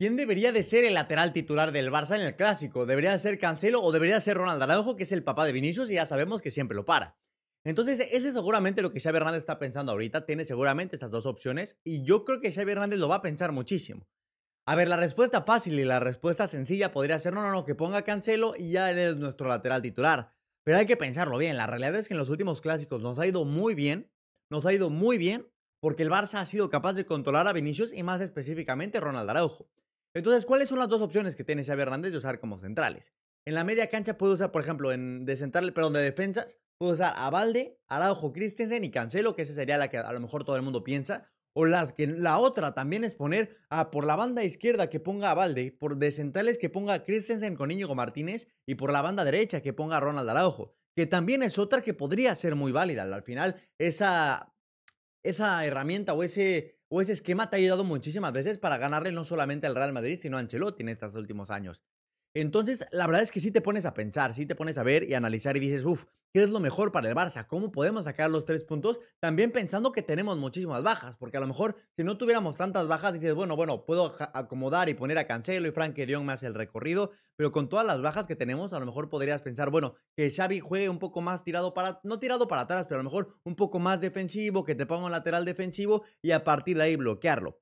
¿Quién debería de ser el lateral titular del Barça en el clásico? ¿Debería ser Cancelo o debería ser Ronald Araujo, que es el papá de Vinicius y ya sabemos que siempre lo para? Entonces, ese es seguramente lo que Xavi Hernández está pensando ahorita. Tiene seguramente estas dos opciones y yo creo que Xavi Hernández lo va a pensar muchísimo. A ver, la respuesta fácil y la respuesta sencilla podría ser no, no, no, que ponga Cancelo y ya es nuestro lateral titular. Pero hay que pensarlo bien. La realidad es que en los últimos clásicos nos ha ido muy bien. Nos ha ido muy bien porque el Barça ha sido capaz de controlar a Vinicius y más específicamente Ronald Araujo. Entonces, ¿cuáles son las dos opciones que tiene Xavi Hernández de usar como centrales? En la media cancha puede usar, por ejemplo, en de perdón, de defensas, puedo usar a Valde, Araujo, Christensen y Cancelo, que esa sería la que a lo mejor todo el mundo piensa. O las que la otra también es poner a por la banda izquierda que ponga a Valde, por de que ponga a Christensen con Íñigo Martínez y por la banda derecha que ponga a Ronald Araujo, que también es otra que podría ser muy válida. Al final, esa, esa herramienta o ese o ese esquema te ha ayudado muchísimas veces para ganarle no solamente al Real Madrid, sino a Ancelotti en estos últimos años. Entonces, la verdad es que sí te pones a pensar, sí te pones a ver y analizar y dices, uff, ¿qué es lo mejor para el Barça? ¿Cómo podemos sacar los tres puntos? También pensando que tenemos muchísimas bajas, porque a lo mejor si no tuviéramos tantas bajas, dices, bueno, bueno, puedo acomodar y poner a Cancelo y Frank Dion más el recorrido, pero con todas las bajas que tenemos, a lo mejor podrías pensar, bueno, que Xavi juegue un poco más tirado para, no tirado para atrás, pero a lo mejor un poco más defensivo, que te ponga un lateral defensivo y a partir de ahí bloquearlo.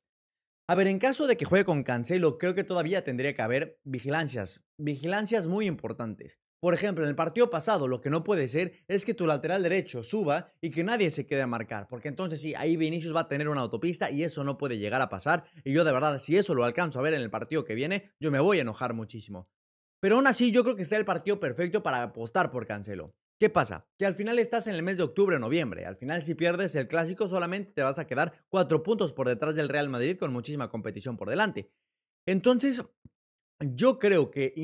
A ver, en caso de que juegue con Cancelo, creo que todavía tendría que haber vigilancias, vigilancias muy importantes. Por ejemplo, en el partido pasado lo que no puede ser es que tu lateral derecho suba y que nadie se quede a marcar, porque entonces sí, ahí Vinicius va a tener una autopista y eso no puede llegar a pasar, y yo de verdad, si eso lo alcanzo a ver en el partido que viene, yo me voy a enojar muchísimo. Pero aún así, yo creo que está el partido perfecto para apostar por Cancelo. ¿Qué pasa? Que al final estás en el mes de octubre o noviembre. Al final, si pierdes el clásico, solamente te vas a quedar cuatro puntos por detrás del Real Madrid con muchísima competición por delante. Entonces, yo creo que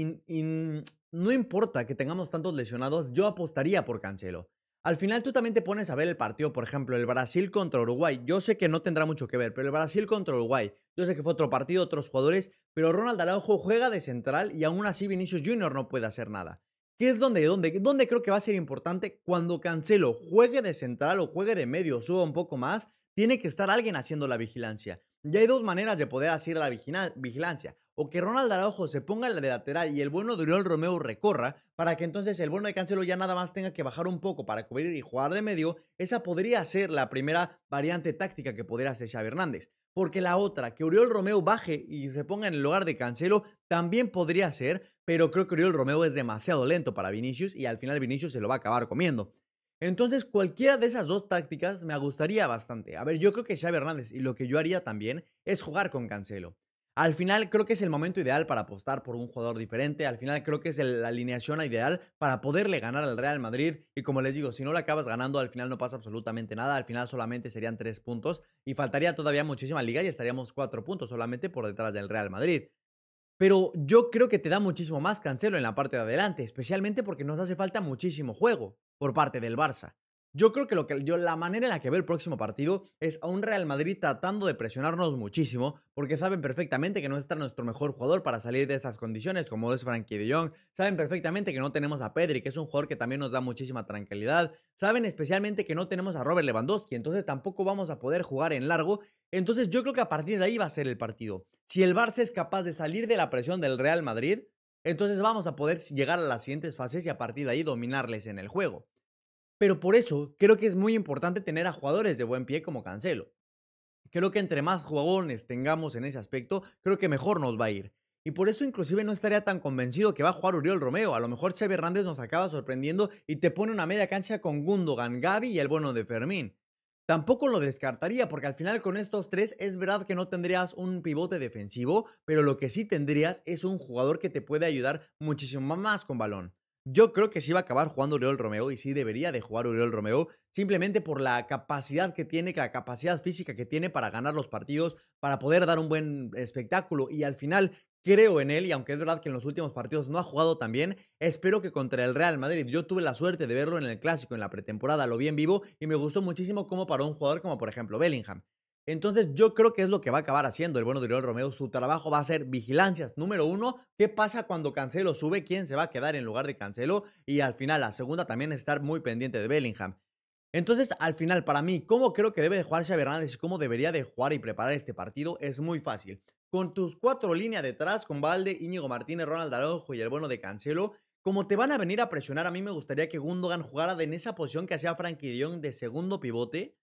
no importa que tengamos tantos lesionados, yo apostaría por Cancelo. Al final tú también te pones a ver el partido, por ejemplo, el Brasil contra Uruguay. Yo sé que no tendrá mucho que ver, pero el Brasil contra Uruguay. Yo sé que fue otro partido, otros jugadores, pero Ronald Araujo juega de central y aún así Vinicius Junior no puede hacer nada. ¿Qué es donde, donde, donde creo que va a ser importante? Cuando Cancelo juegue de central o juegue de medio, suba un poco más, tiene que estar alguien haciendo la vigilancia. Y hay dos maneras de poder hacer la vigilancia o que Ronald Araujo se ponga en de lateral y el bueno de Oriol Romeo recorra, para que entonces el bueno de Cancelo ya nada más tenga que bajar un poco para cubrir y jugar de medio, esa podría ser la primera variante táctica que podría hacer Xavi Hernández. Porque la otra, que Oriol Romeo baje y se ponga en el lugar de Cancelo, también podría ser, pero creo que Oriol Romeo es demasiado lento para Vinicius y al final Vinicius se lo va a acabar comiendo. Entonces, cualquiera de esas dos tácticas me gustaría bastante. A ver, yo creo que Xavi Hernández y lo que yo haría también es jugar con Cancelo. Al final creo que es el momento ideal para apostar por un jugador diferente, al final creo que es la alineación ideal para poderle ganar al Real Madrid y como les digo, si no lo acabas ganando al final no pasa absolutamente nada, al final solamente serían tres puntos y faltaría todavía muchísima liga y estaríamos cuatro puntos solamente por detrás del Real Madrid. Pero yo creo que te da muchísimo más cancelo en la parte de adelante, especialmente porque nos hace falta muchísimo juego por parte del Barça. Yo creo que, lo que yo, la manera en la que veo el próximo partido es a un Real Madrid tratando de presionarnos muchísimo, porque saben perfectamente que no está nuestro mejor jugador para salir de esas condiciones, como es Frankie de Jong. Saben perfectamente que no tenemos a Pedri, que es un jugador que también nos da muchísima tranquilidad. Saben especialmente que no tenemos a Robert Lewandowski, entonces tampoco vamos a poder jugar en largo. Entonces yo creo que a partir de ahí va a ser el partido. Si el Barça es capaz de salir de la presión del Real Madrid, entonces vamos a poder llegar a las siguientes fases y a partir de ahí dominarles en el juego. Pero por eso creo que es muy importante tener a jugadores de buen pie como Cancelo. Creo que entre más jugadores tengamos en ese aspecto, creo que mejor nos va a ir. Y por eso inclusive no estaría tan convencido que va a jugar Uriel Romeo. A lo mejor Xavi Hernández nos acaba sorprendiendo y te pone una media cancha con Gundogan, Gaby y el bueno de Fermín. Tampoco lo descartaría porque al final con estos tres es verdad que no tendrías un pivote defensivo, pero lo que sí tendrías es un jugador que te puede ayudar muchísimo más con balón. Yo creo que sí va a acabar jugando Uriol Romeo y sí debería de jugar Uriol Romeo simplemente por la capacidad que tiene, la capacidad física que tiene para ganar los partidos, para poder dar un buen espectáculo y al final creo en él y aunque es verdad que en los últimos partidos no ha jugado tan bien, espero que contra el Real Madrid, yo tuve la suerte de verlo en el clásico, en la pretemporada, lo vi en vivo y me gustó muchísimo como para un jugador como por ejemplo Bellingham. Entonces yo creo que es lo que va a acabar haciendo el bueno de Oriol Romeo. Su trabajo va a ser vigilancias. Número uno, ¿qué pasa cuando Cancelo sube? ¿Quién se va a quedar en lugar de Cancelo? Y al final, la segunda también estar muy pendiente de Bellingham. Entonces, al final, para mí, ¿cómo creo que debe de jugar Xavi Hernández y cómo debería de jugar y preparar este partido? Es muy fácil. Con tus cuatro líneas detrás, con Valde, Íñigo Martínez, Ronald Araujo y el bueno de Cancelo, como te van a venir a presionar, a mí me gustaría que Gundogan jugara en esa posición que hacía Frankie Dion de segundo pivote,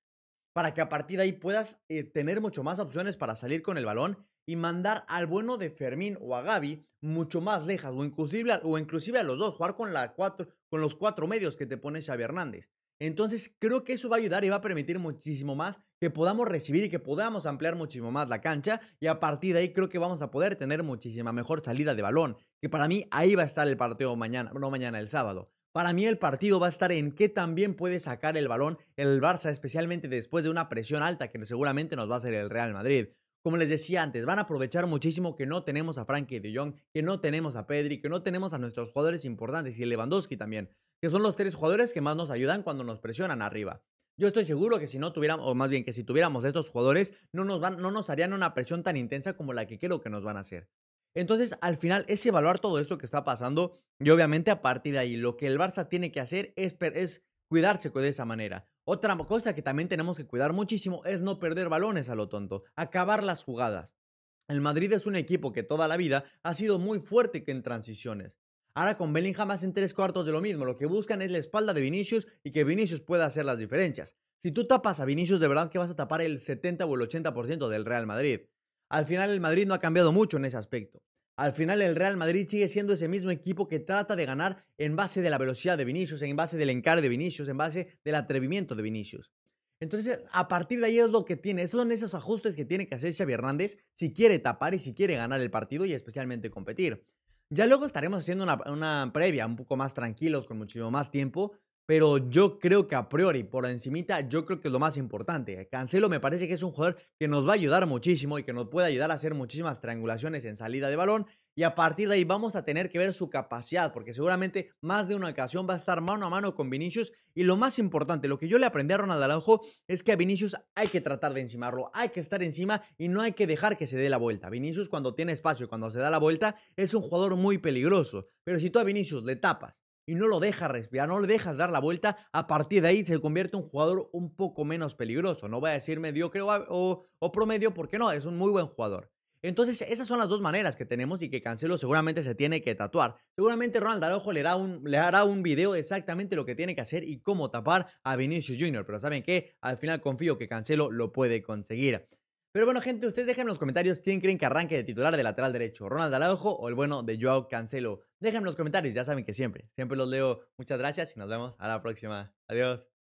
para que a partir de ahí puedas eh, tener mucho más opciones para salir con el balón y mandar al bueno de Fermín o a Gaby mucho más lejos o inclusive, o inclusive a los dos, jugar con, la cuatro, con los cuatro medios que te pone Xavi Hernández. Entonces creo que eso va a ayudar y va a permitir muchísimo más que podamos recibir y que podamos ampliar muchísimo más la cancha y a partir de ahí creo que vamos a poder tener muchísima mejor salida de balón, que para mí ahí va a estar el partido mañana, no mañana, el sábado. Para mí el partido va a estar en qué también puede sacar el balón el Barça, especialmente después de una presión alta que seguramente nos va a hacer el Real Madrid. Como les decía antes, van a aprovechar muchísimo que no tenemos a Frankie de Jong, que no tenemos a Pedri, que no tenemos a nuestros jugadores importantes y Lewandowski también, que son los tres jugadores que más nos ayudan cuando nos presionan arriba. Yo estoy seguro que si no tuviéramos, o más bien que si tuviéramos estos jugadores, no nos, no nos harían una presión tan intensa como la que creo que nos van a hacer. Entonces, al final es evaluar todo esto que está pasando y obviamente a partir de ahí lo que el Barça tiene que hacer es, cuidarse de esa manera. Otra cosa que también tenemos que cuidar muchísimo es no perder balones a lo tonto, acabar las jugadas. El Madrid es un equipo que toda la vida ha sido muy fuerte en transiciones. Ahora con Bellingham en tres cuartos de lo mismo, lo que buscan es la espalda de Vinicius y que Vinicius pueda hacer las diferencias. Si tú tapas a Vinicius, de verdad que vas a tapar el 70 o el 80% del Real Madrid. Al final el Madrid no ha cambiado mucho en ese aspecto. Al final el Real Madrid sigue siendo ese mismo equipo que trata de ganar en base de la velocidad de Vinicius, en base del encar de Vinicius, en base del atrevimiento de Vinicius. Entonces, a partir de ahí es lo que tiene, esos son esos ajustes que tiene que hacer Xavi Hernández si quiere tapar y si quiere ganar el partido y especialmente competir. Ya luego estaremos haciendo una, una previa un poco más tranquilos, con muchísimo más tiempo, pero yo creo que a priori, por encimita, yo creo que es lo más importante. Cancelo me parece que es un jugador que nos va a ayudar muchísimo y que nos puede ayudar a hacer muchísimas triangulaciones en salida de balón. Y a partir de ahí vamos a tener que ver su capacidad, porque seguramente más de una ocasión va a estar mano a mano con Vinicius. Y lo más importante, lo que yo le aprendí a Ronald Araujo es que a Vinicius hay que tratar de encimarlo, hay que estar encima y no hay que dejar que se dé la vuelta. Vinicius cuando tiene espacio y cuando se da la vuelta es un jugador muy peligroso. Pero si tú a Vinicius le tapas, y no lo dejas respirar, no le dejas dar la vuelta, a partir de ahí se convierte en un jugador un poco menos peligroso. No voy a decir mediocre o, o promedio porque no, es un muy buen jugador. Entonces, esas son las dos maneras que tenemos y que Cancelo seguramente se tiene que tatuar. Seguramente Ronald Araujo le, da un, le hará un video exactamente lo que tiene que hacer y cómo tapar a Vinicius Jr. Pero saben que al final confío que Cancelo lo puede conseguir. Pero bueno, gente, ustedes dejen en los comentarios quién creen que arranque de titular de lateral derecho, Ronald Alaojo o el bueno de Joao Cancelo. Déjenme en los comentarios, ya saben que siempre, siempre los leo. Muchas gracias y nos vemos a la próxima. Adiós.